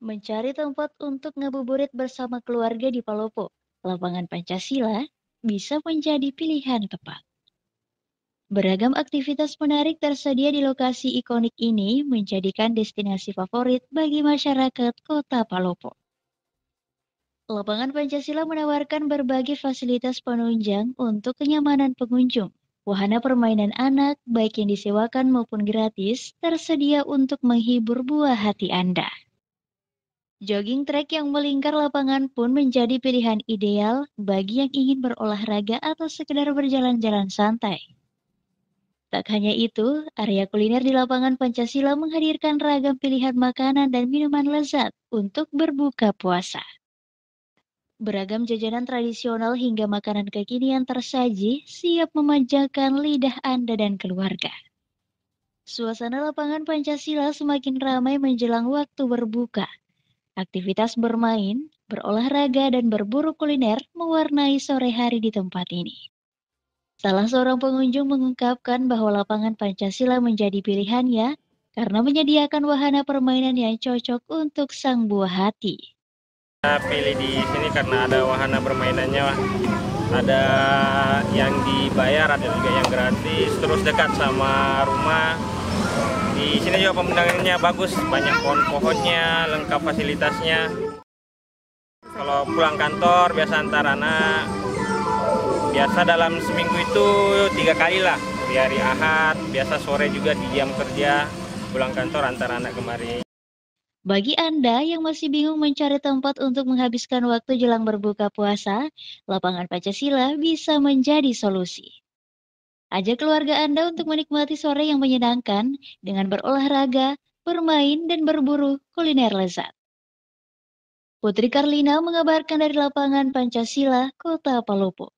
mencari tempat untuk ngabuburit bersama keluarga di Palopo, lapangan Pancasila, bisa menjadi pilihan tepat. Beragam aktivitas menarik tersedia di lokasi ikonik ini menjadikan destinasi favorit bagi masyarakat kota Palopo. Lapangan Pancasila menawarkan berbagai fasilitas penunjang untuk kenyamanan pengunjung. Wahana permainan anak, baik yang disewakan maupun gratis, tersedia untuk menghibur buah hati Anda. Jogging track yang melingkar lapangan pun menjadi pilihan ideal bagi yang ingin berolahraga atau sekedar berjalan-jalan santai. Tak hanya itu, area kuliner di lapangan Pancasila menghadirkan ragam pilihan makanan dan minuman lezat untuk berbuka puasa. Beragam jajanan tradisional hingga makanan kekinian tersaji siap memanjakan lidah Anda dan keluarga. Suasana lapangan Pancasila semakin ramai menjelang waktu berbuka, Aktivitas bermain, berolahraga, dan berburu kuliner mewarnai sore hari di tempat ini. Salah seorang pengunjung mengungkapkan bahwa lapangan Pancasila menjadi pilihannya karena menyediakan wahana permainan yang cocok untuk sang buah hati. Saya pilih di sini karena ada wahana permainannya, ada yang dibayar, ada juga yang gratis, terus dekat sama rumah, di sini juga pemandangannya bagus banyak pohon-pohonnya lengkap fasilitasnya kalau pulang kantor biasa antar anak biasa dalam seminggu itu tiga kali lah di hari ahad biasa sore juga di jam kerja pulang kantor antar anak kemari bagi Anda yang masih bingung mencari tempat untuk menghabiskan waktu jelang berbuka puasa, lapangan Pancasila bisa menjadi solusi. Ajak keluarga Anda untuk menikmati sore yang menyenangkan dengan berolahraga, bermain, dan berburu kuliner lezat. Putri Karlina mengabarkan dari lapangan Pancasila, Kota Palopo.